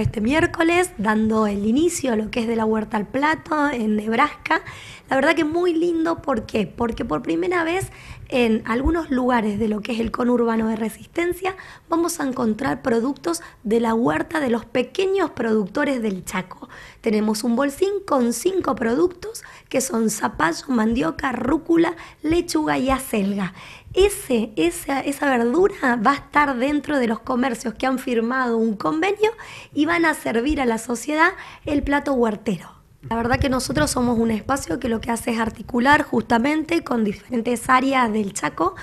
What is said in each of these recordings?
este miércoles, dando el inicio a lo que es de la huerta al plato en Nebraska. La verdad que muy lindo, ¿por qué? Porque por primera vez en algunos lugares de lo que es el conurbano de resistencia vamos a encontrar productos de la huerta de los pequeños productores del Chaco. Tenemos un bolsín con cinco productos que son zapallo, mandioca, rúcula, lechuga y acelga esa, esa verdura va a estar dentro de los comercios que han firmado un convenio y van a servir a la sociedad el plato huertero. La verdad que nosotros somos un espacio que lo que hace es articular justamente con diferentes áreas del Chaco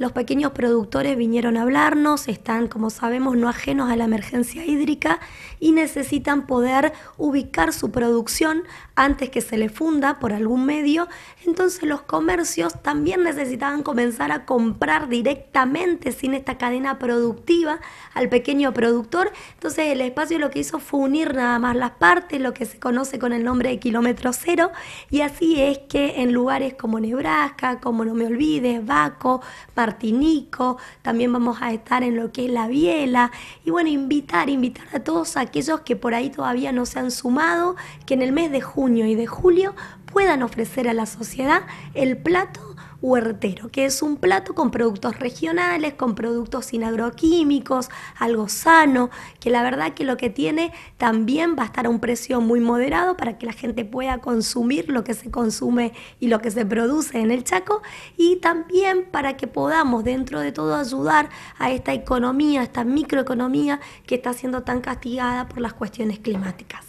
los pequeños productores vinieron a hablarnos, están, como sabemos, no ajenos a la emergencia hídrica y necesitan poder ubicar su producción antes que se le funda por algún medio. Entonces los comercios también necesitaban comenzar a comprar directamente sin esta cadena productiva al pequeño productor. Entonces el espacio lo que hizo fue unir nada más las partes, lo que se conoce con el nombre de kilómetro cero. Y así es que en lugares como Nebraska, como No Me Olvides, Baco, Martinico, también vamos a estar en lo que es la Biela y bueno, invitar, invitar a todos aquellos que por ahí todavía no se han sumado, que en el mes de junio y de julio puedan ofrecer a la sociedad el plato huertero, que es un plato con productos regionales, con productos sin agroquímicos, algo sano, que la verdad que lo que tiene también va a estar a un precio muy moderado para que la gente pueda consumir lo que se consume y lo que se produce en el Chaco y también para que podamos dentro de todo ayudar a esta economía, a esta microeconomía que está siendo tan castigada por las cuestiones climáticas.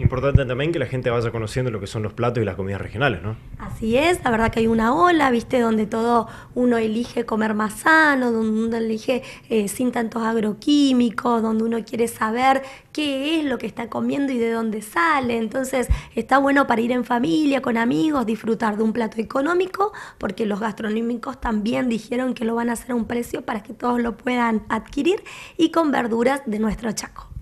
Importante también que la gente vaya conociendo lo que son los platos y las comidas regionales, ¿no? Así es, la verdad que hay una ola, ¿viste? Donde todo uno elige comer más sano, donde uno elige eh, sin tantos agroquímicos, donde uno quiere saber qué es lo que está comiendo y de dónde sale. Entonces, está bueno para ir en familia, con amigos, disfrutar de un plato económico, porque los gastronómicos también dijeron que lo van a hacer a un precio para que todos lo puedan adquirir y con verduras de nuestro Chaco.